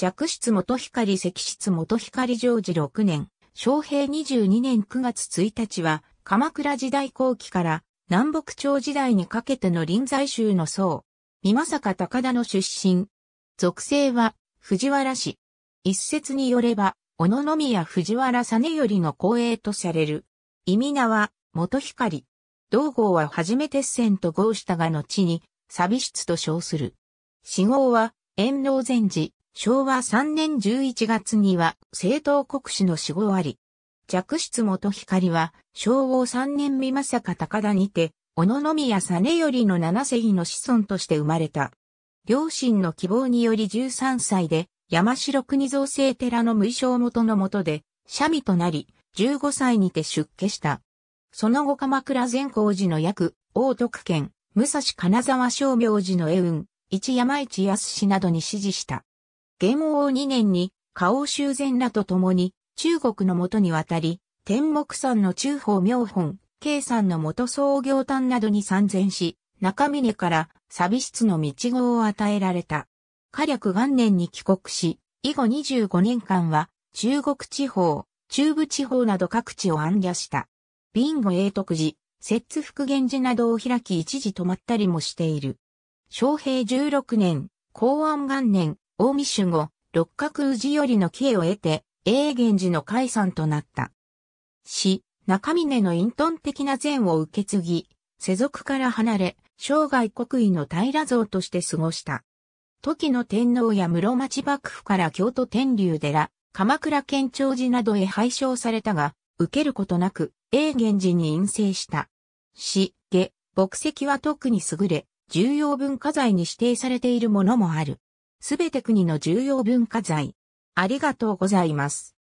弱室元光石室元光常時6年、昭平22年9月1日は、鎌倉時代後期から南北朝時代にかけての臨済宗の僧、美政高田の出身。属性は藤原氏。一説によれば、小野宮藤原実頼の後衛とされる。意味名は元光。道号は初めて戦と号したが後に、寂室と称する。死号は、炎老禅寺、昭和3年11月には政党国史の死後あり、弱室元光は昭和3年美か高田にて、小野宮実頼の七世の子孫として生まれた。両親の希望により13歳で山城国造成寺の無償証元の下で、社味となり、15歳にて出家した。その後鎌倉善光寺の役、大徳県、武蔵金沢商明寺の絵運、一山一康などに指示した。元王2年に、花王修繕らと共に、中国の元に渡り、天目山の中宝妙本、慶山の元創業丹などに参戦し、中峰から、寂室の道号を与えられた。火力元年に帰国し、以後25年間は、中国地方、中部地方など各地を行脚した。ンゴ永徳寺、摂津福源寺などを開き一時泊まったりもしている。昌平16年、公安元年、大見守護、六角氏よりの刑を得て、永源寺の解散となった。死、中峰の隠遁的な善を受け継ぎ、世俗から離れ、生涯国威の平像として過ごした。時の天皇や室町幕府から京都天竜寺、鎌倉県庁寺などへ廃称されたが、受けることなく、永源寺に陰性した。死、下、牧石は特に優れ、重要文化財に指定されているものもある。すべて国の重要文化財。ありがとうございます。